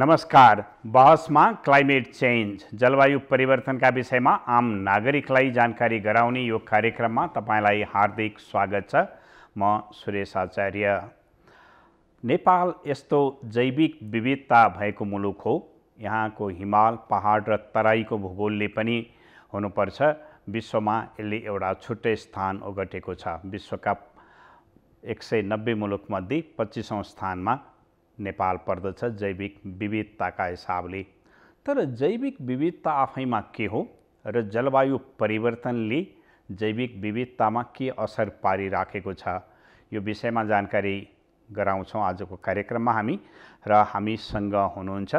नमस्कार बहसमा climate change जलवायु परिवर्तनका विषयमा आम नागरिकलाई जानकारी गराउने यो कार्यक्रममा तपाईँलाई हार्दिक स्वागत छ म सुरेश आचार्य नेपाल यस्तो जैविक विविधता भएको मुलुक हो यहाँको हिमाल पहाड र तराईको भूगोलले पनि हुनुपर्छ विश्वमा यसले एउटा छुट्टै स्थान ओगटेको छ विश्वका एक सय नब्बे मुलुकमध्ये पच्चिसौँ स्थानमा नेपाल पर्दछ जैविक विविधताका हिसाबले तर जैविक विविधता आफैमा के हो र जलवायु परिवर्तनले जैविक विविधतामा के असर पारिराखेको छ यो विषयमा जानकारी गराउँछौँ आजको कार्यक्रममा हामी र हामीसँग हुनुहुन्छ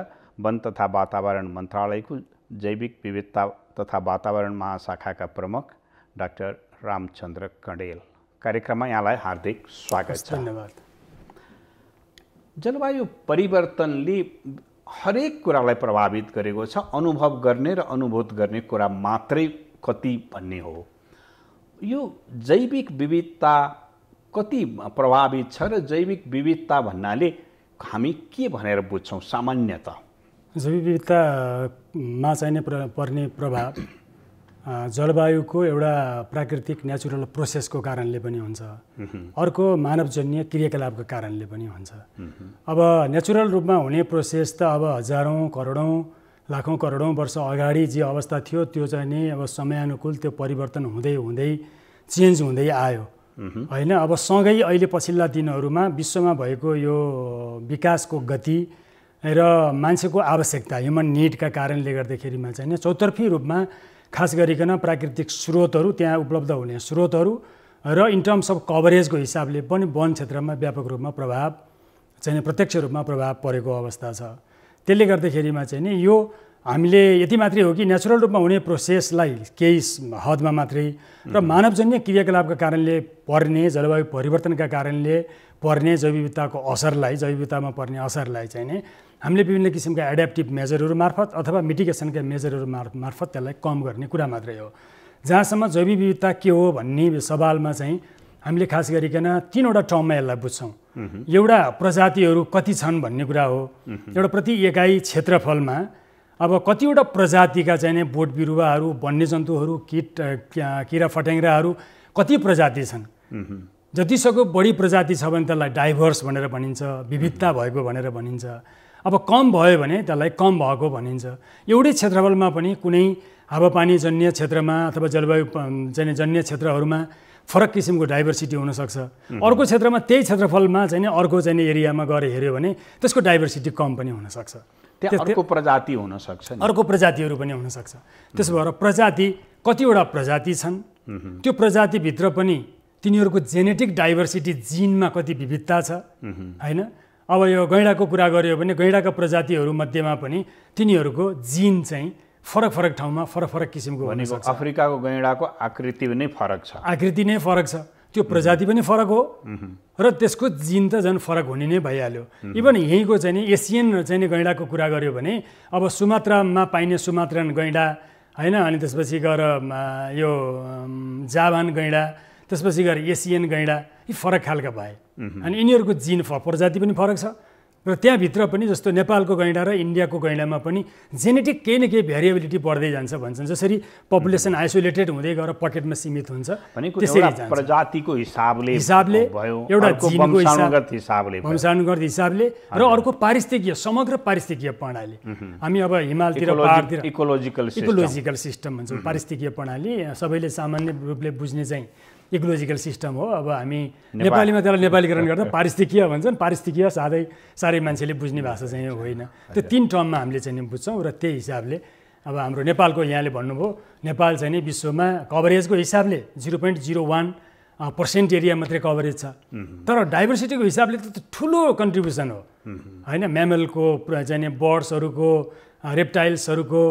वन तथा वातावरण मन्त्रालयको जैविक विविधता तथा वातावरण महाशाखाका प्रमुख डाक्टर रामचन्द्र कण्डेल कार्यक्रममा यहाँलाई हार्दिक स्वागत छ धन्यवाद जलवायु परिवर्तनले हरेक कुरालाई प्रभावित गरेको छ अनुभव गर्ने र अनुभूत गर्ने कुरा मात्रै कति भन्ने हो यो जैविक विविधता कति प्रभावित छ र जैविक विविधता भन्नाले हामी के भनेर बुझ्छौँ सामान्यत जैविक विविधतामा चाहिने पर्ने प्रभाव जलवायुको एउटा प्राकृतिक नेचुरल प्रोसेसको कारणले पनि हुन्छ अर्को मानवजन्य क्रियाकलापको कारणले पनि हुन्छ अब नेचुरल रूपमा हुने प्रोसेस त अब हजारौँ करोडौँ लाखौँ करोडौँ वर्ष अगाडि जे अवस्था थियो त्यो चाहिँ नि अब समयानुकूल त्यो परिवर्तन हुँदै हुँदै चेन्ज हुँदै आयो होइन अब सँगै अहिले पछिल्ला दिनहरूमा विश्वमा भएको यो विकासको गति र मान्छेको आवश्यकता ह्युमन निडका कारणले गर्दाखेरिमा चाहिँ चौतर्फी रूपमा खास गरिकन प्राकृतिक स्रोतहरू त्यहाँ उपलब्ध हुने स्रोतहरू र इन टर्म्स अफ कभरेजको हिसाबले पनि वन क्षेत्रमा व्यापक रूपमा प्रभाव चाहिँ प्रत्यक्ष रूपमा प्रभाव परेको अवस्था छ त्यसले गर्दाखेरिमा चाहिँ नि यो हामीले यति मात्रै हो कि नेचुरल रूपमा हुने प्रोसेसलाई केही हदमा मात्रै र मानवजन्य क्रियाकलापका कारणले पर्ने जलवायु परिवर्तनका कारणले पर्ने जैविकताको असरलाई जैविकतामा पर्ने असरलाई चाहिँ नि हामीले विभिन्न किसिमका एड्याप्टिभ मेजरहरू मार्फत अथवा मिटिगेसनका मेजरहरू मार्फत त्यसलाई कम गर्ने कुरा मात्रै हो जहाँसम्म जैविक विविधता के हो भन्ने सवालमा चाहिँ हामीले खास गरिकन तिनवटा टर्ममा यसलाई बुझ्छौँ एउटा प्रजातिहरू कति छन् भन्ने कुरा हो एउटा प्रति एकाइ क्षेत्रफलमा अब कतिवटा प्रजातिका चाहिँ बोट बिरुवाहरू वन्यजन्तुहरू किट किरा फट्याङ्ग्राहरू कति प्रजाति छन् जतिसक्दो बढी प्रजाति छ भने त्यसलाई डाइभर्स भनेर भनिन्छ विविधता भएको भनेर भनिन्छ अब कम भयो भने त्यसलाई कम भएको भनिन्छ एउटै क्षेत्रफलमा पनि कुनै हावापानी जन्य क्षेत्रमा अथवा जलवायु चाहिँ जन्य क्षेत्रहरूमा फरक किसिमको डाइभर्सिटी हुनसक्छ अर्को क्षेत्रमा त्यही क्षेत्रफलमा चाहिँ अर्को चाहिँ एरियामा गएर हेऱ्यो भने त्यसको डाइभर्सिटी कम पनि हुनसक्छ अर्को प्रजाति हुनसक्छ अर्को प्रजातिहरू पनि हुनसक्छ त्यसो भएर प्रजाति कतिवटा प्रजाति छन् त्यो प्रजातिभित्र पनि तिनीहरूको जेनेटिक डाइभर्सिटी जिनमा कति विविधता छ होइन अब यो गैँडाको कुरा गऱ्यो भने गैँडाका प्रजातिहरूमध्येमा पनि तिनीहरूको जिन चाहिँ फरक फरक ठाउँमा फरक फरक किसिमको भनेको अफ्रिकाको गैँडाको आकृति नै फरक छ आकृति नै फरक छ त्यो प्रजाति पनि फरक हो र त्यसको जिन त झन् फरक हुने नै भइहाल्यो इभन यहीँको चाहिँ नि एसियन चाहिँ नि गैँडाको कुरा गऱ्यो भने अब सुमात्रामा पाइने सुमात्रन गैँडा होइन अनि त्यसपछि गएर यो जाभान गैँडा त्यसपछि गएर एसियन गैँडा यी फरक खालका भए अनि यिनीहरूको जिन फ प्रजाति पनि फरक छ र त्यहाँभित्र पनि जस्तो नेपालको गैँडा र इन्डियाको गैँडामा पनि जेनेटिक केही न केही भेरिएबिलिटी बढ्दै जान्छ भन्छन् जसरी पपुलेसन आइसोलेटेड हुँदै गएर पकेटमा सीमित हुन्छ त्यसरी प्रजातिको हिसाबले हिसाबले एउटा जिनको हिसाबले वंशानुगत हिसाबले र अर्को पारिस्थितीय समग्र पारिस्थितीय प्रणाली हामी अब हिमालतिर पहाडतिर इकोलोजिकल इकोलोजिकल सिस्टम भन्छौँ पारिस्थितीय प्रणाली सबैले सामान्य रूपले बुझ्ने चाहिँ इकोलोजिकल सिस्टम हो अब हामी नेपालीमा त्यसलाई नेपालीकरण गर्दा पारिस्थितिकीय भन्छन् पारिस्थितिकीय साधै साह्रै मान्छेले बुझ्ने भाषा चाहिँ होइन त्यो तिन टर्ममा हामीले चाहिँ बुझ्छौँ र त्यही हिसाबले अब हाम्रो नेपालको यहाँले भन्नुभयो नेपाल चाहिँ नि विश्वमा कभरेजको हिसाबले zero point zero one percent area मात्रै कभरेज छ तर डाइभर्सिटीको हिसाबले त ठुलो कन्ट्रिब्युसन हो होइन म्यामलको चाहिँ बर्ड्सहरूको रेप्टाइल्सहरूको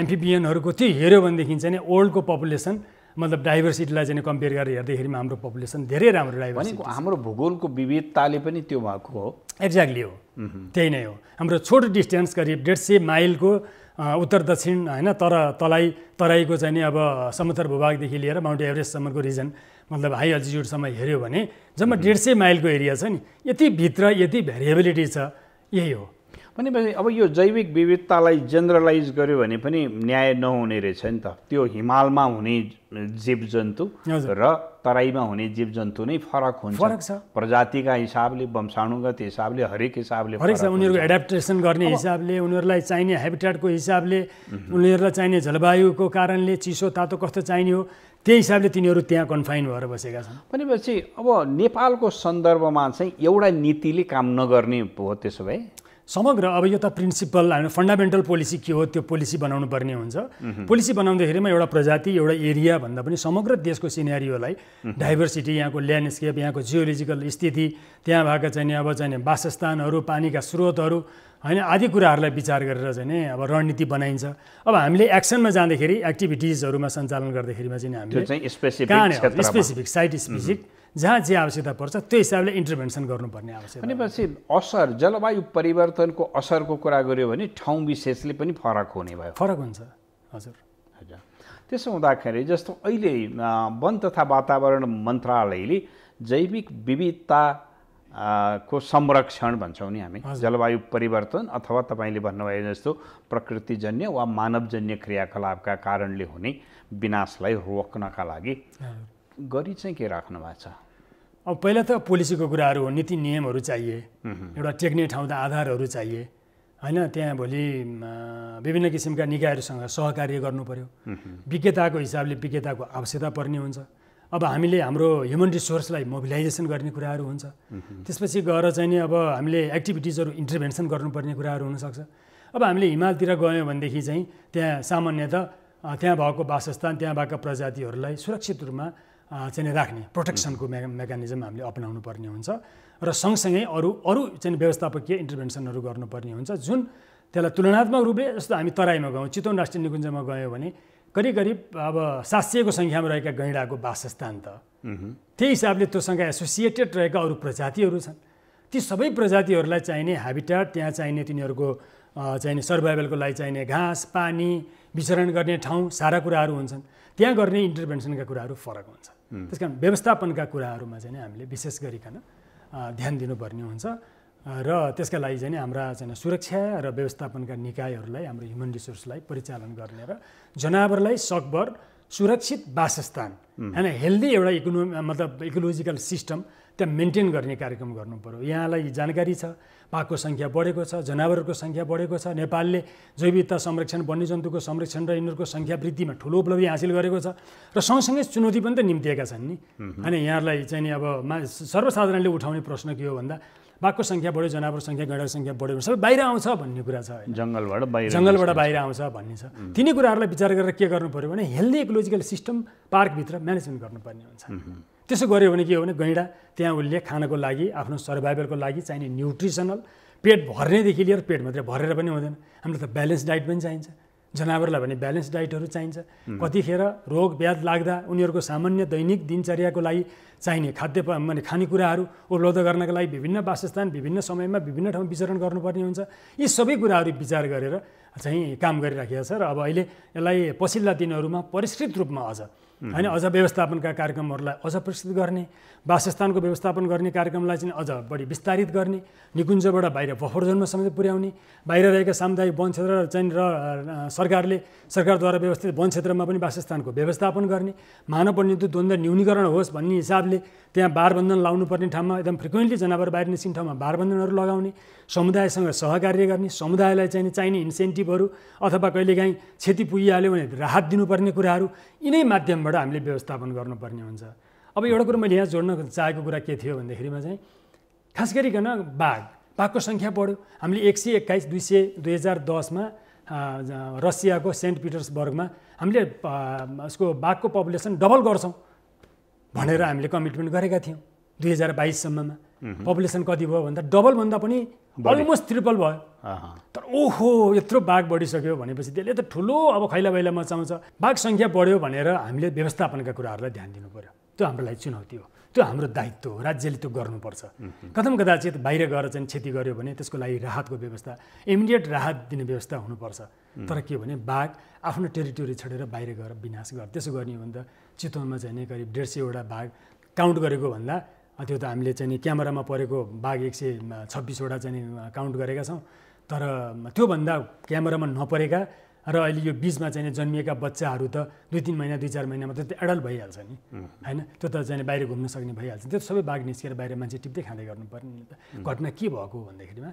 एम्फिबियनहरूको त्यो हेऱ्यो भनेदेखि चाहिँ ओल्डको पपुलेसन मतलब डाइभर्सिटीलाई चाहिँ कम्पेयर गरेर हेर्दाखेरिमा हाम्रो पपुलेसन धेरै राम्रो डाइभर्सिटी हाम्रो भूगोलको विविधताले पनि त्यो भएको हो एक्ज्याक्टली हो त्यही नै हो हाम्रो छोटो डिस्टेन्स करिब डेढ सय माइलको उत्तर दक्षिण होइन तर तराई तराईको चाहिँ नि अब समुद्र भूभागदेखि लिएर माउन्ट एभरेस्टसम्मको रिजन मतलब हाई अल्टिच्युडसम्म हेऱ्यो भने जम्मा डेढ सय माइलको एरिया छ नि यति भित्र यति भेरिएबिलिटी छ यही हो भनेपछि अब यो जैविक विविधतालाई जेनरलाइज गर्यो भने पनि न्याय नहुने रहेछ नि त त्यो हिमालमा हुने जीव जन्तु र तराईमा हुने जीव जन्तु नै फरक हुन्छ फरक छ प्रजातिका हिसाबले वंशाणुगत हिसाबले हरेक हिसाबले हरेक छ उनीहरूको एडाप्टेसन गर्ने हिसाबले उनीहरूलाई चाहिने हेबिटेटको हिसाबले उनीहरूलाई चाहिने जलवायुको कारणले चिसो तातो कस्तो चाहिने हो त्यही हिसाबले तिनीहरू त्यहाँ कन्फाइन भएर बसेका छन् भनेपछि अब नेपालको सन्दर्भमा चाहिँ एउटा नीतिले काम नगर्ने हो त्यसो भए समग्र अब यो त प्रिन्सिपल होइन फन्डामेन्टल पोलिसी के हो त्यो पोलिसी बनाउनु पर्ने हुन्छ पोलिसी बनाउँदाखेरिमा एउटा प्रजाति एउटा एरिया भन्दा पनि समग्र देशको सिनेरियोलाई डाइभर्सिटी यहाँको ल्यान्डस्केप यहाँको जियोलोजिकल स्थिति त्यहाँ भएका चाहिँ अब चाहिँ वासस्थानहरू पानीका स्रोतहरू होइन आदि कुराहरूलाई विचार गरेर चाहिँ अब रणनीति बनाइन्छ अब हामीले एक्सनमा जाँदाखेरि एक्टिभिटिजहरूमा सञ्चालन गर्दाखेरिमा चाहिँ हामीले कहाँनिर स्पेसिफिक साइट स्पेसिफिक जहाँ जे आवश्यकता पर्छ त्यो हिसाबले इन्टरभेन्सन गर्नुपर्ने आवश्यक भनेपछि असर जलवायु परिवर्तनको असरको कुरा गऱ्यो भने ठाउँ विशेषले पनि फरक हुने भयो फरक हुन्छ हजुर हजुर त्यसो हुँदाखेरि जस्तो अहिले वन तथा वातावरण मन्त्रालयले जैविक विविधता को संरक्षण भन्छौँ नि हामी जलवायु परिवर्तन अथवा तपाईँले भन्नुभयो जस्तो प्रकृतिजन्य वा मानवजन्य क्रियाकलापका कारणले हुने विनाशलाई रोक्नका लागि गरी चाहिँ के राख्नु भएको छ अब पहिला त पोलिसीको कुराहरू हो नीति नियमहरू चाहिए एउटा टेक्ने ठाउँ त आधारहरू चाहिए होइन त्यहाँ भोलि विभिन्न किसिमका निकायहरूसँग सहकार्य गर्नु पऱ्यो विज्ञताको हिसाबले विज्ञताको आवश्यकता पर्ने हुन्छ अब हामीले हाम्रो ह्युमन रिसोर्सलाई मोबिलाइजेसन गर्ने कुराहरू हुन्छ त्यसपछि गएर चाहिँ नि अब हामीले एक्टिभिटिजहरू इन्टरभेन्सन गर्नुपर्ने कुराहरू हुनसक्छ अब हामीले हिमालतिर गयौँ भनेदेखि चाहिँ त्यहाँ सामान्यत त्यहाँ भएको वासस्थान त्यहाँ भएका प्रजातिहरूलाई सुरक्षित रूपमा चाहिँ राख्ने प्रोटेक्सनको मे मेकानिजम हामीले अप्नाउनु पर्ने हुन्छ र सँगसँगै अरू अरू चाहिँ व्यवस्थापकीय इन्टरभेन्सनहरू गर्नुपर्ने हुन्छ जुन त्यसलाई तुलनात्मक रूपले जस्तो हामी तराईमा गयौँ चितवन राष्ट्रिय निकुञ्जमा गयौँ भने करिब करिब अब सात सयको सङ्ख्यामा रहेका गैँडाको वासस्थान त त्यही हिसाबले त्योसँग एसोसिएटेड रहेका अरू प्रजातिहरू छन् ती सबै प्रजातिहरूलाई चाहिने ह्याबिटाट त्यहाँ चाहिने तिनीहरूको चाहिने सर्भाइभलको लागि चाहिने घाँस पानी विचरण गर्ने ठाउँ सारा कुराहरू हुन्छन् त्यहाँ गर्ने इन्टरभेन्सनका कुराहरू फरक हुन्छ त्यस कारण व्यवस्थापनका कुराहरूमा चाहिँ हामीले विशेष गरिकन ध्यान दिनुपर्ने हुन्छ र त्यसका लागि चाहिँ हाम्रा चाहिँ सुरक्षा र व्यवस्थापनका निकायहरूलाई हाम्रो ह्युमन रिसोर्सलाई परिचालन गर्ने र जनावरलाई सकभर सुरक्षित वासस्थान होइन हेल्दी एउटा इकोनो मतलब इकोलोजिकल सिस्टम त्यहाँ मेन्टेन गर्ने कार्यक्रम गर्नु पऱ्यो यहाँलाई जानकारी छ पाकको सङ्ख्या बढेको छ जनावरहरूको सङ्ख्या बढेको छ नेपालले जैविकता संरक्षण वन्यजन्तुको संरक्षण र यिनीहरूको सङ्ख्या वृद्धिमा ठुलो उपलब्धि हासिल गरेको छ र सँगसँगै चुनौती पनि त निम्तिएका छन् नि होइन यहाँलाई चाहिँ नि अब मा सर्वसाधारणले उठाउने प्रश्न के हो भन्दा बाघको सङ्ख्या बढ्यो जनावर सङ्ख्या गैँडाको सङ्ख्या बढ्यो भने सबै बाहिर आउँछ भन्ने कुरा छ जङ्गलबाट बाहिर जङ्गलबाट बाहिर आउँछ भन्ने छ तिनै कुराहरूलाई विचार गरेर के गर्नु पऱ्यो भने हेल्दी इकोलोजिकल सिस्टम पार्कभित्र म्यानेजमेन्ट गर्नुपर्ने हुन्छ त्यसो गऱ्यो भने के हो भने गैँडा त्यहाँ उसले खानको लागि आफ्नो सर्भाइभलको लागि चाहिने न्युट्रिसनल पेट भर्नेदेखि लिएर पेट मात्रै भरेर पनि हुँदैन हामीलाई त ब्यालेन्स डाइट पनि चाहिन्छ जनावरलाई भने ब्यालेन्स डाइटहरू चाहिन्छ कतिखेर रोग ब्याध लाग्दा उनीहरूको सामान्य दैनिक दिनचर्याको लागि चाहिने खाद्य माने खानेकुराहरू उपलब्ध गर्नका लागि विभिन्न वासस्थान विभिन्न समयमा विभिन्न ठाउँ विचरण गर्नुपर्ने हुन्छ यी सबै कुराहरू विचार गरेर चाहिँ काम गरिराखेको छ र अब अहिले यसलाई पछिल्ला दिनहरूमा परिष्कृत रूपमा अझ होइन अझ व्यवस्थापनका कार्यक्रमहरूलाई अझ परिष्कृत गर्ने वासस्थानको व्यवस्थापन गर्ने कार्यक्रमलाई चाहिँ अझ बढी विस्तारित गर्ने निकुञ्जबाट बाहिर बफर जोनमा समेत पुर्याउने बाहिर रहेका सामुदायिक वन क्षेत्र चाहिँ र सरकारले सरकारद्वारा व्यवस्थित वन क्षेत्रमा पनि वासस्थानको व्यवस्थापन गर्ने मानव वन्यजन्तु द्वन्द्व न्यूनीकरण होस् भन्ने हिसाबले त्यहाँ बारबन्धन लाउनुपर्ने ठाउँमा एकदम फ्रिक्वेन्टली जनावर बाहिर निस्किने ठाउँमा बारबन्धनहरू लगाउने समुदायसँग सहकार्य गर्ने समुदायलाई चाहिने चाहिने इन्सेन्टिभहरू अथवा कहिलेकाहीँ क्षति पुगिहाल्यो भने राहत दिनुपर्ने कुराहरू यिनै माध्यमबाट हामीले व्यवस्थापन गर्नुपर्ने हुन्छ अब एउटा कुरो मैले यहाँ जोड्न चाहेको कुरा के थियो भन्दाखेरिमा चाहिँ खास गरिकन बाघ बाघको सङ्ख्या बढ्यो हामीले एक सय एक्काइस दुई सय दुई हजार दसमा रसियाको सेन्ट पिटर्सबर्गमा हामीले उसको बाघको पपुलेसन डबल गर्छौँ भनेर हामीले कमिटमेन्ट गरेका थियौँ दुई हजार बाइससम्ममा पपुलेसन कति भयो भन्दा डबलभन्दा पनि अलमोस्ट ट्रिपल भयो तर ओहो यत्रो बाघ बढिसक्यो भनेपछि त्यसले त ठुलो अब खैला बैला मचाउँछ बाघ सङ्ख्या बढ्यो भनेर हामीले व्यवस्थापनका कुराहरूलाई ध्यान दिनु पऱ्यो त्यो हाम्रो लागि चुनौती हो त्यो हाम्रो दायित्व हो राज्यले त्यो गर्नुपर्छ कथम कदाचित बाहिर गएर चाहिँ क्षति गऱ्यो भने त्यसको लागि राहतको व्यवस्था इमिडिएट राहत दिने व्यवस्था हुनुपर्छ तर के भने बाघ आफ्नो टेरिटोरी छोडेर बाहिर गएर विनाश गर त्यसो गर्ने हो भने त चितवनमा चाहिँ करिब डेढ सयवटा बाघ काउन्ट गरेको भन्दा त्यो त हामीले चाहिँ क्यामेरामा परेको बाघ एक सय छब्बिसवटा चाहिँ काउन्ट गरेका छौँ तर त्योभन्दा क्यामेरामा नपरेका र अहिले यो बिचमा चाहिँ जन्मिएका बच्चाहरू त दुई तिन महिना दुई चार महिनामा त एडल्ट भइहाल्छ नि होइन त्यो त चाहिँ बाहिर घुम्न सक्ने भइहाल्छ त्यो सबै बाघ निस्केर बाहिर मान्छे टिप्दै खाँदै गर्नुपर्ने घटना के भएको भन्दाखेरिमा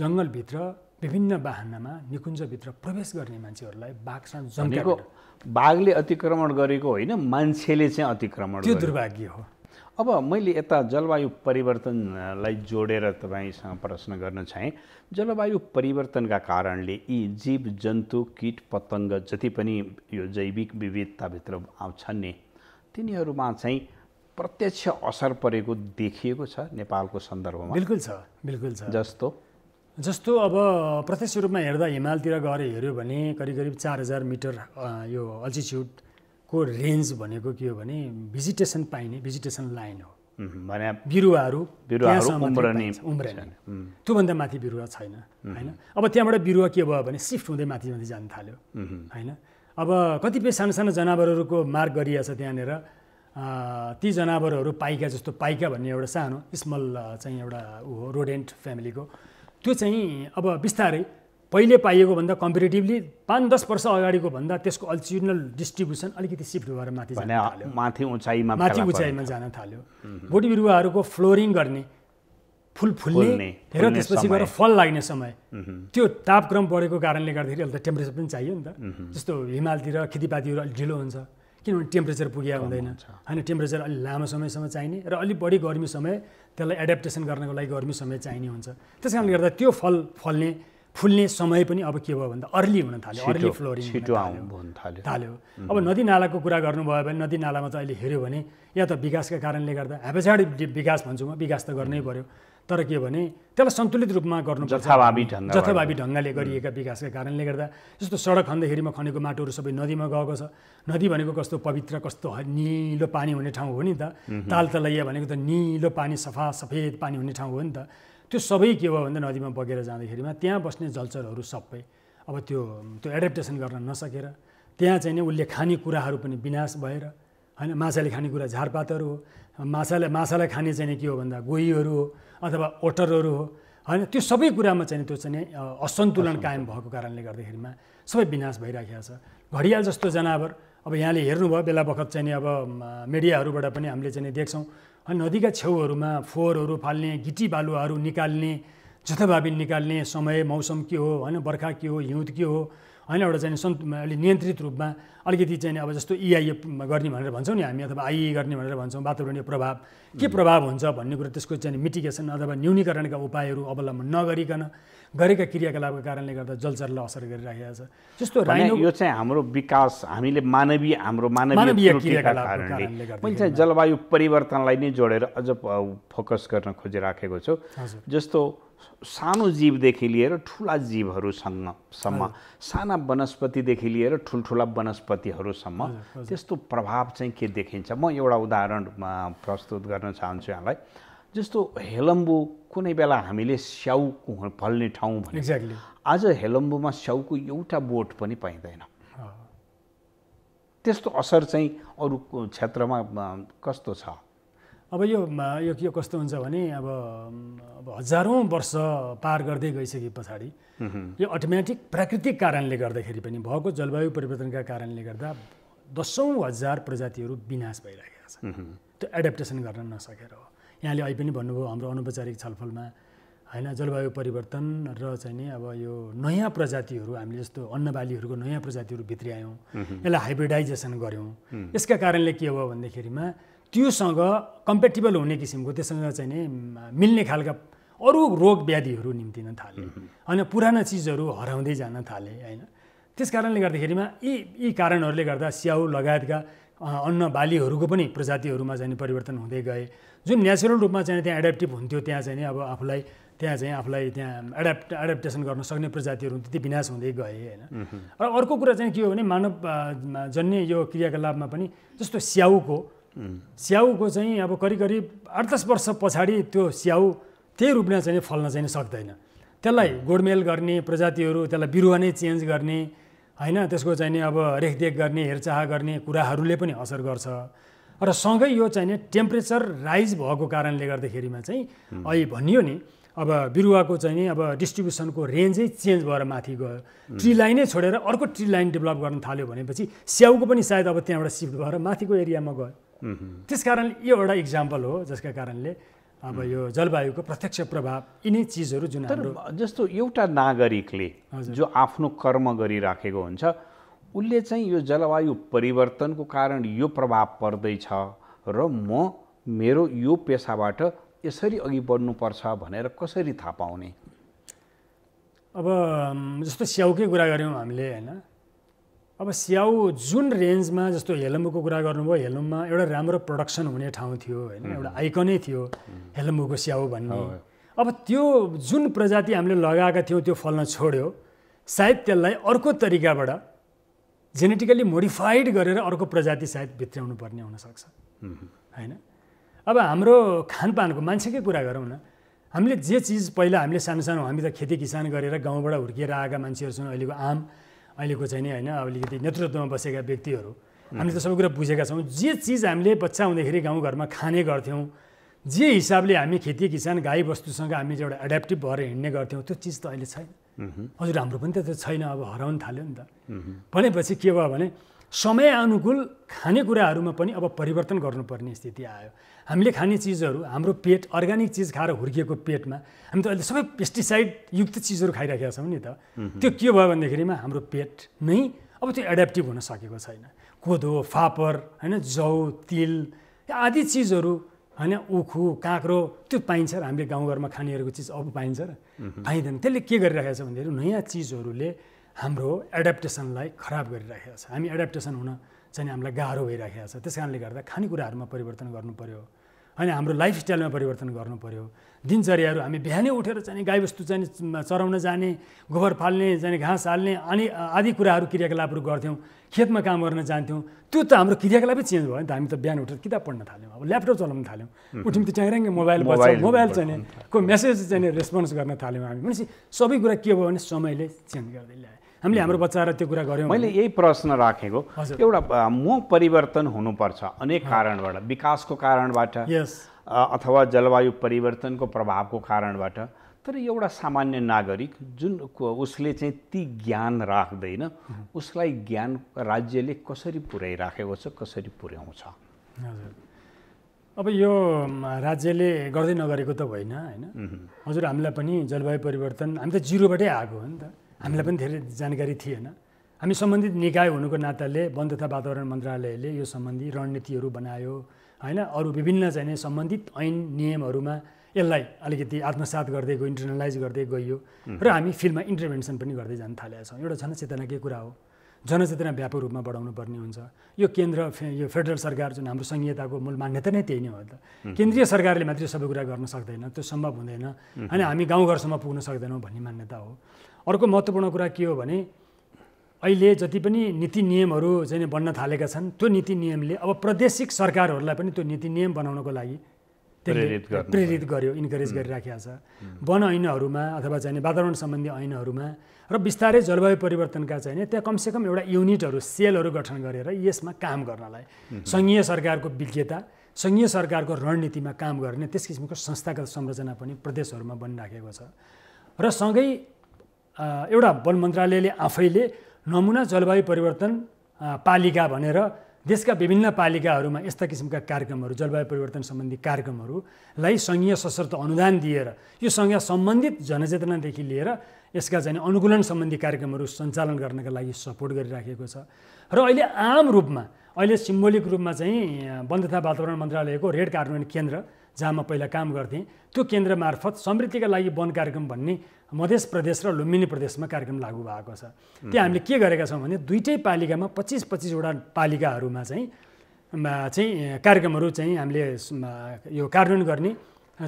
जङ्गलभित्र विभिन्न वाहनामा निकुञ्जभित्र प्रवेश गर्ने मान्छेहरूलाई बाघसँग बाघले अतिक्रमण गरेको होइन मान्छेले चाहिँ अतिक्रमण त्यो दुर्भाग्य हो अब मैले यता जलवायु परिवर्तनलाई जोडेर तपाईँसँग प्रश्न गर्न चाहेँ जलवायु परिवर्तनका कारणले यी जीव जन्तु किट पतङ्ग जति पनि यो जैविक विविधताभित्र आउँछन् नि तिनीहरूमा चाहिँ प्रत्यक्ष असर परेको देखिएको छ नेपालको सन्दर्भमा बिल्कुल छ बिल्कुल छ जस्तो जस्तो अब प्रत्यक्ष रूपमा हेर्दा हिमालतिर गएर हेऱ्यो भने करिब करिब चार हजार मिटर यो अल्टिच्युड को रेन्ज भनेको के हो भने भिजिटेसन पाइने भिजिटेसन लाइन हो भने बिरुवाहरू उम्रने त्योभन्दा माथि बिरुवा छैन होइन अब त्यहाँबाट बिरुवा के भयो भने सिफ्ट हुँदै माथि माथि जान थाल्यो होइन अब कतिपय सानो सानो जनावरहरूको मार्ग गरिएछ त्यहाँनिर ती जनावरहरू पाइका जस्तो पाइका भन्ने एउटा सानो स्मल चाहिँ एउटा ऊ हो रोडेन्ट फ्यामिलीको त्यो चाहिँ अब बिस्तारै पहिले पाइएको भन्दा कम्पेरिटिभली पाँच दस वर्ष अगाडिको भन्दा त्यसको अल्टिच्युडनल डिस्ट्रिब्युसन अलिकति सिफ्ट भएर माथि जान थाल्यो माथि उचाइमा माथि उचाइमा जान थाल्यो बोटी बिरुवाहरूको फ्लोरिङ गर्ने फुल फुल्ने र त्यसपछि गएर फल लाग्ने समय त्यो तापक्रम बढेको कारणले गर्दाखेरि अहिले त टेम्परेचर पनि चाहियो नि त जस्तो हिमालतिर खेतीपातीहरू अलिक ढिलो हुन्छ किनभने टेम्परेचर पुगिया हुँदैन होइन टेम्परेचर अलिक लामो समयसम्म चाहिने र अलिक बढी गर्मी समय त्यसलाई एडेप्टेसन गर्नको लागि गर्मी समय चाहिने हुन्छ त्यस कारणले गर्दा त्यो फल फल्ने फुल्ने समय पनि अब के भयो भन्दा अर्ली हुन थाल्यो अर्ली फ्लोरिङ थाल्यो थाल्यो अब नदी नालाको कुरा गर्नुभयो भने नदी नालामा चाहिँ अहिले हेऱ्यो भने या त विकासका कारणले गर्दा हेपेसाड विकास भन्छु म विकास त गर्नै पर्यो तर के भने त्यसलाई सन्तुलित रूपमा गर्नु जथाभावी ढङ्गले गरिएका विकासका कारणले गर्दा जस्तो सडक खन्दाखेरि म खनेको माटोहरू सबै नदीमा गएको छ नदी भनेको कस्तो पवित्र कस्तो निलो पानी हुने ठाउँ हो नि त ताल तलैया भनेको त निलो पानी सफा सफेद पानी हुने ठाउँ हो नि त त्यो सबै के भयो भन्दा नदीमा बगेर जाँदाखेरिमा त्यहाँ बस्ने जलचरहरू सबै अब त्यो त्यो एडेप्टेसन गर्न नसकेर त्यहाँ चाहिँ नि उसले खानेकुराहरू पनि विनाश भएर होइन माछाले खानेकुरा झारपातहरू हो माछाले माछालाई खाने चाहिँ के हो भन्दा गोहीहरू हो अथवा ओटरहरू हो होइन त्यो सबै कुरामा चाहिँ त्यो चाहिँ असन्तुलन कायम भएको कारणले गर्दाखेरिमा सबै विनाश भइराखेको छ घडियाल जस्तो जनावर अब यहाँले हेर्नुभयो बेला बखत चाहिँ नि अब मिडियाहरूबाट पनि हामीले चाहिँ देख्छौँ अनि नदीका छेउहरूमा फोहोरहरू फाल्ने गिटी बालुवाहरू निकाल्ने जथाभावी निकाल्ने समय मौसम के हो होइन बर्खा के हो हिउँद के हो होइन एउटा चाहिँ सन्त अलिक नियन्त्रित रूपमा अलिकति चाहिँ अब जस्तो इआइए e e गर्ने भनेर भन्छौँ नि हामी अथवा आइए e गर्ने भनेर भन्छौँ वातावरणीय प्रभाव के प्रभाव हुन्छ भन्ने कुरो त्यसको चाहिँ मिटिगेसन अथवा न्यूनीकरणका उपायहरू अवलम्बन नगरिकन गरेका क्रियाकलापको कारणले गर्दा जलचरलाई असर गरिरहेको छ जस्तो यो चाहिँ हाम्रो विकास हामीले मानवीय हाम्रो मानवीय कारणले मैले चाहिँ जलवायु परिवर्तनलाई नै जोडेर अझ फोकस गर्न खोजिराखेको छु जस्तो सानो जीवदेखि लिएर ठुला जीवहरूसँग सम्म साना वनस्पतिदेखि लिएर ठुल्ठुला वनस्पतिहरूसम्म त्यस्तो प्रभाव चाहिँ के देखिन्छ म एउटा उदाहरण प्रस्तुत गर्न चाहन्छु यहाँलाई जस्तो हेलम्बो कुनै बेला हामीले स्याउ फल्ने ठाउँ भने एक्ज्याक्टली आज हेलम्बुमा स्याउको एउटा बोट पनि पाइँदैन त्यस्तो असर चाहिँ अरू क्षेत्रमा कस्तो छ अब यो यो के कस्तो हुन्छ भने अब अब हजारौँ वर्ष पार गर्दै गइसके पछाडि यो अटोमेटिक प्राकृतिक कारणले गर्दाखेरि पनि भएको जलवायु परिवर्तनका कारणले गर्दा दसौँ हजार प्रजातिहरू विनाश भइरहेका छन् त्यो एडेप्टेसन गर्न नसकेर हो यहाँले अहिले पनि भन्नुभयो हाम्रो अनौपचारिक छलफलमा होइन जलवायु परिवर्तन र चाहिँ नि अब यो नयाँ प्रजातिहरू हामीले जस्तो अन्नबालीहरूको नयाँ प्रजातिहरू आयौँ यसलाई हाइब्रिडाइजेसन गऱ्यौँ यसका कारणले के हो भन्दाखेरिमा त्योसँग कम्पेटेबल हुने किसिमको त्योसँग चाहिँ नि मिल्ने खालका अरू रोग व्याधिहरू निम्तिन थाले होइन पुराना चिजहरू हराउँदै जान थाले होइन त्यस कारणले गर्दाखेरिमा यी यी कारणहरूले गर्दा स्याउ लगायतका अन्न बालीहरूको पनि प्रजातिहरूमा चाहिँ परिवर्तन हुँदै गए जुन नेचुरल रूपमा चाहिँ त्यहाँ एडेप्टिभ हुन्थ्यो त्यहाँ चाहिँ अब आफूलाई त्यहाँ चाहिँ आफूलाई त्यहाँ एडेप्ट एडेप्टेसन गर्न सक्ने प्रजातिहरू त्यति विनाश हुँदै गए होइन र अर्को कुरा चाहिँ के हो भने मानव जन्य यो क्रियाकलापमा पनि जस्तो स्याउको स्याउको चाहिँ अब करिब करिब आठ दस वर्ष पछाडि त्यो स्याउ त्यही रूपमा चाहिँ फल्न चाहिँ सक्दैन त्यसलाई गोडमेल गर्ने प्रजातिहरू त्यसलाई बिरुवा नै चेन्ज गर्ने होइन त्यसको चाहिँ नि अब रेखदेख गर्ने हेरचाह गर्ने कुराहरूले पनि असर गर्छ र सँगै यो चाहिँ नि टेम्परेचर राइज भएको कारणले गर्दाखेरिमा चाहिँ अहिले भनियो नि अब बिरुवाको चाहिँ नि अब डिस्ट्रिब्युसनको रेन्जै चेन्ज भएर माथि गयो ट्री लाइनै छोडेर अर्को ट्री लाइन डेभलप गर्न थाल्यो भनेपछि स्याउको पनि सायद अब त्यहाँबाट सिफ्ट भएर माथिको एरियामा गयो त्यस कारणले यो एउटा इक्जाम्पल हो जसका कारणले अब यो जलवायुको प्रत्यक्ष प्रभाव यिनै चिजहरू जुन तर जस्तो एउटा नागरिकले जो आफ्नो कर्म गरिराखेको हुन्छ उसले चाहिँ यो जलवायु परिवर्तनको कारण यो प्रभाव पर्दैछ र म मेरो यो पेसाबाट यसरी अघि बढ्नुपर्छ भनेर कसरी थाहा पाउने अब जस्तो स्याउकै कुरा गऱ्यौँ हामीले होइन अब स्याउ जुन रेन्जमा जस्तो हेलम्बुको कुरा गर्नुभयो हेलम्बुमा एउटा राम्रो प्रडक्सन हुने ठाउँ थियो होइन एउटा आइकनै थियो हेलम्बुको स्याउ भन्ने अब त्यो जुन प्रजाति हामीले लगाएका थियौँ त्यो फल्न छोड्यो सायद त्यसलाई अर्को तरिकाबाट जेनेटिकल्ली मोडिफाइड गरेर अर्को प्रजाति सायद भित्राउनु पर्ने हुनसक्छ होइन अब हाम्रो खानपानको मान्छेकै कुरा गरौँ न हामीले जे चिज पहिला हामीले सानो सानो हामी त खेती किसान गरेर गाउँबाट हुर्किएर आएका मान्छेहरू छौँ अहिलेको आम अहिलेको चाहिँ नि होइन अलिकति नेतृत्वमा बसेका व्यक्तिहरू हामीले त सबै कुरा बुझेका छौँ जे चिज हामीले बच्चा हुँदाखेरि गाउँघरमा खाने गर्थ्यौँ जे हिसाबले हामी खेती किसान गाईबस्तुसँग हामी एउटा एड्याप्टिभ भएर हिँड्ने गर्थ्यौँ त्यो चिज त अहिले छैन हजुर हाम्रो पनि त त्यो छैन अब हराउन थाल्यो नि त भनेपछि के भयो भने समय अनुकूल खानेकुराहरूमा पनि अब परिवर्तन गर्नुपर्ने स्थिति आयो हामीले खाने चिजहरू हाम्रो पेट अर्ग्यानिक चिज खाएर हुर्किएको पेटमा हामी त अहिले सबै पेस्टिसाइड युक्त चिजहरू खाइराखेका छौँ नि त त्यो के भयो भन्दाखेरिमा हाम्रो पेट नै अब त्यो एडेप्टिभ हुन सकेको छैन कोदो फापर होइन जौ तिल आदि चिजहरू होइन उखु काँक्रो त्यो पाइन्छ र हामीले गाउँघरमा खानेहरूको चिज अब पाइन्छ र पाइँदैन त्यसले के गरिरहेको छ भन्दाखेरि नयाँ चिजहरूले हाम्रो एडेप्टेसनलाई खराब गरिराखेको छ हामी एडेप्टेसन हुन चाहिँ हामीलाई गाह्रो भइराखेको छ त्यस कारणले गर्दा खानेकुराहरूमा परिवर्तन गर्नु पऱ्यो होइन हाम्रो लाइफस्टाइलमा परिवर्तन गर्नु पऱ्यो दिनचर्याहरू हामी बिहानै उठेर चाहिँ गाईबस्तु चाहिँ चराउन जाने गोबर फाल्ने चाहिँ घाँस हाल्ने अनि आदि कुराहरू क्रियाकलापहरू गर्थ्यौँ खेतमा काम गर्न जान्थ्यौँ त्यो त हाम्रो क्रियाकलापै चेन्ज भयो नि त हामी त बिहान उठेर किताब पढ्न थाल्यौँ अब ल्यापटप चलाउन थाल्यौँ उठ्यौँ त्यो ट्याङ्ग्याङ मोबाइल बच्चा मोबाइल चाहिँ को मेसेज चाहिँ रेस्पोन्स गर्न थाल्यौँ हामी भनेपछि सबै कुरा के भयो भने समयले चेन्ज गर्दै ल्यायो हामीले हाम्रो बच्चाहरूलाई त्यो कुरा गऱ्यौँ मैले यही प्रश्न राखेको एउटा म परिवर्तन हुनुपर्छ अनेक कारणबाट विकासको कारणबाट यस अथवा जलवायु परिवर्तनको प्रभावको कारणबाट तर एउटा सामान्य नागरिक जुन उसले चाहिँ ती ज्ञान राख्दैन उसलाई ज्ञान राज्यले कसरी पुर्याइराखेको छ कसरी पुर्याउँछ अब यो राज्यले गर्दै नगरेको त होइन होइन हजुर हामीलाई पनि जलवायु परिवर्तन हामी त जिरोबाटै आएको हो नि त हामीलाई पनि धेरै जानकारी थिएन हामी सम्बन्धित निकाय हुनुको नाताले वन तथा वातावरण मन्त्रालयले यो सम्बन्धी रणनीतिहरू बनायो होइन अरू विभिन्न चाहिने सम्बन्धित ऐन नियमहरूमा यसलाई अलिकति आत्मसात गर्दै गयो इन्टरनलाइज गर्दै गइयो र हामी फिल्डमा इन्टरभेन्सन पनि गर्दै जान थालेका छौँ एउटा जनचेतनाकै कुरा हो जनचेतना व्यापक रूपमा बढाउनु पर्ने हुन्छ यो केन्द्र यो फेडरल सरकार जुन हाम्रो संहिताको मूल मान्यता नै त्यही नै हो त केन्द्रीय सरकारले मात्रै सबै कुरा गर्न सक्दैन त्यो सम्भव हुँदैन होइन हामी गाउँघरसम्म पुग्न सक्दैनौँ भन्ने मान्यता हो अर्को महत्त्वपूर्ण कुरा के हो भने अहिले जति पनि नीति नियमहरू चाहिँ बन्न थालेका छन् त्यो नीति नियमले अब प्रदेशिक सरकारहरूलाई पनि त्यो नीति नियम बनाउनको लागि त्यसले प्रेरित गर्यो इन्करेज गरिराखेको छ वन ऐनहरूमा अथवा चाहिँ वातावरण सम्बन्धी ऐनहरूमा र बिस्तारै जलवायु परिवर्तनका चाहिँ त्यहाँ कमसेकम एउटा युनिटहरू सेलहरू गठन गरेर यसमा काम गर्नलाई सङ्घीय सरकारको विज्ञता सङ्घीय सरकारको रणनीतिमा काम गर्ने त्यस किसिमको संस्थागत संरचना पनि प्रदेशहरूमा बनिराखेको छ र सँगै एउटा वन मन्त्रालयले आफैले नमुना जलवायु परिवर्तन पालिका भनेर देशका विभिन्न पालिकाहरूमा यस्ता किसिमका कार्यक्रमहरू जलवायु परिवर्तन सम्बन्धी कार्यक्रमहरूलाई सङ्घीय सशर्त अनुदान दिएर यो सङ्घीय सम्बन्धित जनचेतनादेखि लिएर यसका चाहिँ अनुकूलन सम्बन्धी कार्यक्रमहरू सञ्चालन गर्नका लागि सपोर्ट गरिराखेको छ र अहिले आम रूपमा अहिले सिम्बोलिक रूपमा चाहिँ वन तथा वातावरण मन्त्रालयको रेड कार्बन केन्द्र जहाँ म पहिला काम गर्थेँ त्यो केन्द्र मार्फत समृद्धिका लागि वन कार्यक्रम भन्ने मधेस प्रदेश र लुम्बिनी प्रदेशमा कार्यक्रम लागू भएको छ त्यहाँ हामीले के गरेका छौँ भने दुइटै पालिकामा पच्चिस पच्चिसवटा पालिकाहरूमा चाहिँ चाहिँ कार्यक्रमहरू चाहिँ हामीले यो कार्यान्वयन गर्ने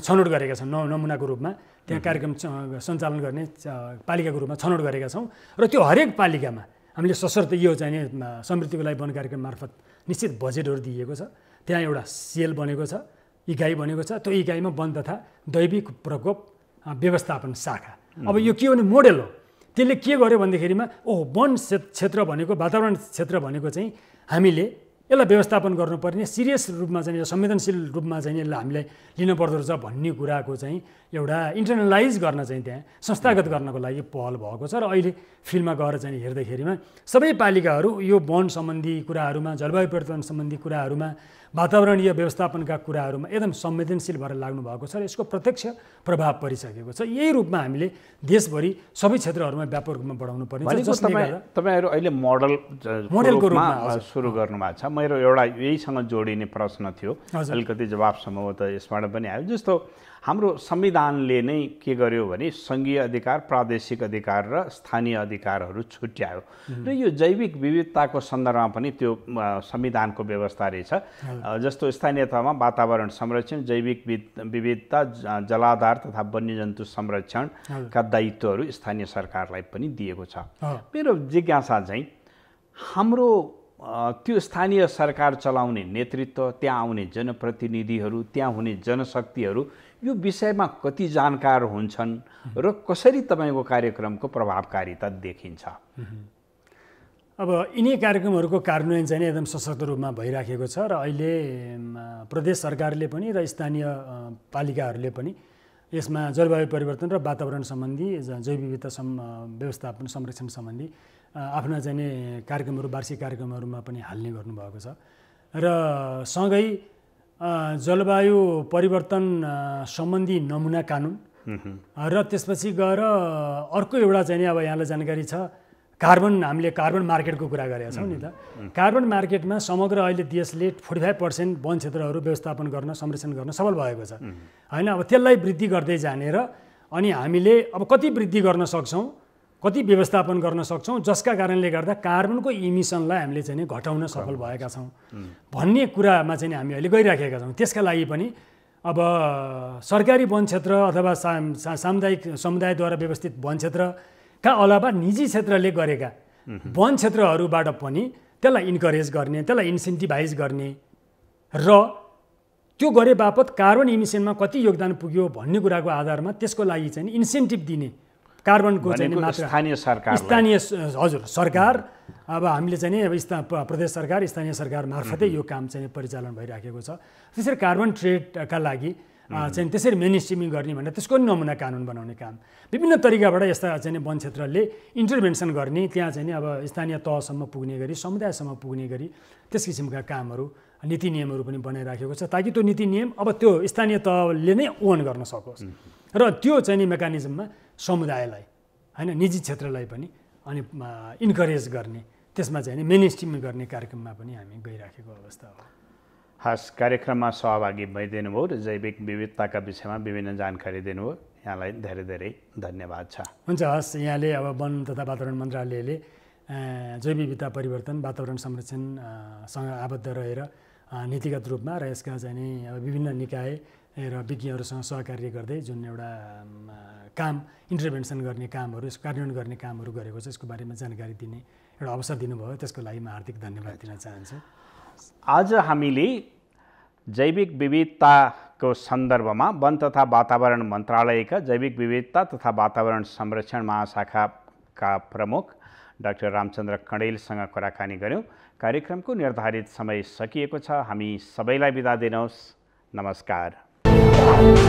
छनौट गरेका छौँ नमुनाको रूपमा त्यहाँ कार्यक्रम सञ्चालन गर्ने पालिकाको रूपमा छनौट गरेका छौँ र त्यो हरेक पालिकामा हामीले सशर्त यो चाहिँ समृद्धिको लागि वन कार्यक्रम मार्फत निश्चित बजेटहरू दिइएको छ त्यहाँ एउटा सेल बनेको छ इकाइ भनेको छ त्यो इकाइमा वन तथा दैविक प्रकोप व्यवस्थापन शाखा अब यो के हो भने मोडेल हो त्यसले के गर्यो भनेदेखिमा ओहो वन क्षेत्र भनेको वातावरण क्षेत्र भनेको चाहिँ हामीले यसलाई व्यवस्थापन गर्नुपर्ने सिरियस रूपमा चाहिँ संवेदनशील रूपमा चाहिँ यसलाई हामीलाई लिनुपर्दो रहेछ भन्ने कुराको चाहिँ एउटा इन्टरनलाइज गर्न चाहिँ त्यहाँ संस्थागत गर्नको लागि पहल भएको छ र अहिले फिल्डमा गएर चाहिँ हेर्दाखेरिमा सबै पालिकाहरू यो वन सम्बन्धी कुराहरूमा जलवायु परिवर्तन सम्बन्धी कुराहरूमा वातावरणीय व्यवस्थापनका कुराहरूमा एकदम संवेदनशील भएर लाग्नु भएको छ र यसको प्रत्यक्ष प्रभाव परिसकेको छ यही रूपमा हामीले देशभरि सबै क्षेत्रहरूमा व्यापक रूपमा बढाउनु पर्ने तपाईँहरू अहिले मोडल मोडलको रूपमा सुरु गर्नुभएको छ मेरो एउटा यहीसँग जोडिने प्रश्न थियो अलिकति जवाब त यसबाट पनि आयो जस्तो हाम्रो संविधानले नै के गर्यो भने सङ्घीय अधिकार प्रादेशिक अधिकार र स्थानीय अधिकारहरू छुट्यायो र यो जैविक विविधताको सन्दर्भमा पनि त्यो संविधानको व्यवस्था रहेछ जस्तो स्थानीय तहमा वातावरण संरक्षण जैविक विविधता जलाधार तथा वन्यजन्तु संरक्षणका दायित्वहरू स्थानीय सरकारलाई पनि दिएको छ मेरो जिज्ञासा चाहिँ हाम्रो त्यो स्थानीय सरकार चलाउने नेतृत्व त्यहाँ आउने जनप्रतिनिधिहरू त्यहाँ हुने जनशक्तिहरू यो विषयमा कति जानकार हुन्छन् र कसरी तपाईँको कार्यक्रमको प्रभावकारिता देखिन्छ अब यिनी कार्यक्रमहरूको कार्यान्वयन चाहिँ एकदम सशक्त रूपमा भइराखेको छ र अहिले प्रदेश सरकारले पनि र स्थानीय पालिकाहरूले पनि यसमा जलवायु परिवर्तन र वातावरण सम्बन्धी जैव विविधता सम् व्यवस्थापन संरक्षण सम्बन्धी आफ्ना जाने कार्यक्रमहरू वार्षिक कार्यक्रमहरूमा पनि हाल्ने गर्नुभएको छ र सँगै जलवायु परिवर्तन सम्बन्धी नमुना कानुन र त्यसपछि गएर अर्को एउटा चाहिँ अब यहाँलाई जानकारी छ कार्बन हामीले कार्बन मार्केटको कुरा गरेका छौँ नि त कार्बन मार्केटमा समग्र अहिले देशले फोर्टी फाइभ पर्सेन्ट वन क्षेत्रहरू व्यवस्थापन गर्न संरक्षण गर्न सफल भएको छ होइन अब त्यसलाई वृद्धि गर्दै जाने र अनि हामीले अब कति वृद्धि गर्न सक्छौँ कति व्यवस्थापन गर्न सक्छौँ जसका कारणले गर्दा कार्बनको इमिसनलाई हामीले चाहिँ घटाउन सफल भएका छौँ भन्ने कुरामा चाहिँ हामी अहिले गइराखेका छौँ त्यसका लागि पनि अब सरकारी वन क्षेत्र अथवा सा सामुदायिक समुदायद्वारा व्यवस्थित वन क्षेत्रका अलावा निजी क्षेत्रले गरेका वन क्षेत्रहरूबाट पनि त्यसलाई इन्करेज गर्ने त्यसलाई इन्सेन्टिभाइज गर्ने र त्यो गरे बापत कार्बन इमिसनमा कति योगदान पुग्यो भन्ने कुराको आधारमा त्यसको लागि चाहिँ इन्सेन्टिभ दिने कार्बनको चाहिँ स्थानीय सरकार स्थानीय हजुर सरकार अब हामीले चाहिँ नि अब स्था प्रदेश सरकार स्थानीय सरकार मार्फतै यो काम चाहिँ परिचालन भइराखेको छ त्यसरी कार्बन ट्रेडका लागि चाहिँ त्यसरी मेन स्ट्रिमिङ गर्ने भनेर त्यसको नमुना कानुन बनाउने काम विभिन्न तरिकाबाट यस्ता चाहिँ वन क्षेत्रले इन्टरभेन्सन गर्ने त्यहाँ चाहिँ अब स्थानीय तहसम्म पुग्ने गरी समुदायसम्म पुग्ने गरी त्यस किसिमका कामहरू नीति नियमहरू पनि बनाइराखेको छ ताकि त्यो नीति नियम अब त्यो स्थानीय तहले नै ओन गर्न सकोस् र त्यो चाहिँ मेकानिजममा समुदायलाई होइन निजी क्षेत्रलाई पनि अनि इन्करेज गर्ने त्यसमा चाहिँ मेन स्ट्रिम गर्ने कार्यक्रममा पनि हामी गइराखेको अवस्था हो खास कार्यक्रममा सहभागी भइदिनुभयो र जैविक विविधताका विषयमा विभिन्न जानकारी दिनुभयो यहाँलाई धेरै धेरै धन्यवाद छ हुन्छ हस् यहाँले अब वन तथा वातावरण मन्त्रालयले जैव विविधता परिवर्तन वातावरण संरक्षणसँग आबद्ध रहेर नीतिगत रूपमा र यसका चाहिँ नि विभिन्न निकाय र विज्ञहरूसँग सहकार्य गर्दै जुन एउटा काम इन्टरभेन्सन गर्ने कामहरू यसको कार्यान्वयन गर्ने कामहरू गरेको छ यसको बारेमा जानकारी दिने एउटा अवसर दिनुभयो त्यसको लागि म हार्दिक धन्यवाद दिन चाहन्छु आज हामीले जैविक विविधताको सन्दर्भमा वन तथा वातावरण मन्त्रालयका जैविक विविधता तथा वातावरण संरक्षण महाशाखाका प्रमुख डाक्टर रामचन्द्र कणेलसँग कुराकानी गऱ्यौँ कार्यक्रमको निर्धारित समय सकिएको छ हामी सबैलाई बिदा दिनुहोस् नमस्कार Thank you.